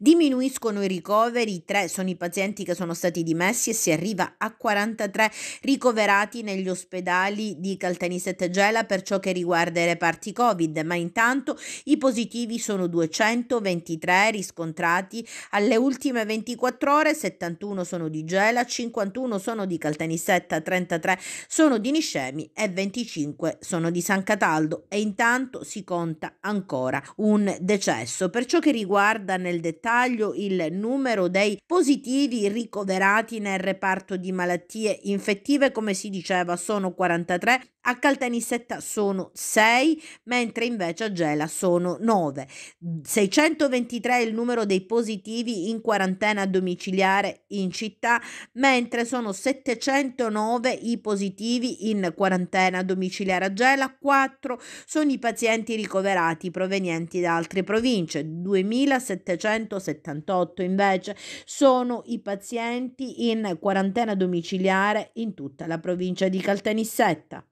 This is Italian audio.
Diminuiscono i ricoveri, tre sono i pazienti che sono stati dimessi e si arriva a 43 ricoverati negli ospedali di Caltanissette Gela per ciò che riguarda i reparti Covid, ma intanto i positivi sono 223 riscontrati alle ultime 24 ore, 71 sono di Gela, 51 sono di Caltanissetta, 33 sono di Niscemi e 25 sono di San Cataldo e intanto si conta ancora un decesso. Per ciò che riguarda nel dettaglio dettaglio il numero dei positivi ricoverati nel reparto di malattie infettive, come si diceva, sono 43, a Caltanissetta sono 6, mentre invece a Gela sono 9. 623 è il numero dei positivi in quarantena domiciliare in città, mentre sono 709 i positivi in quarantena domiciliare a Gela, 4 sono i pazienti ricoverati provenienti da altre province, 2700 178 invece sono i pazienti in quarantena domiciliare in tutta la provincia di Caltanissetta.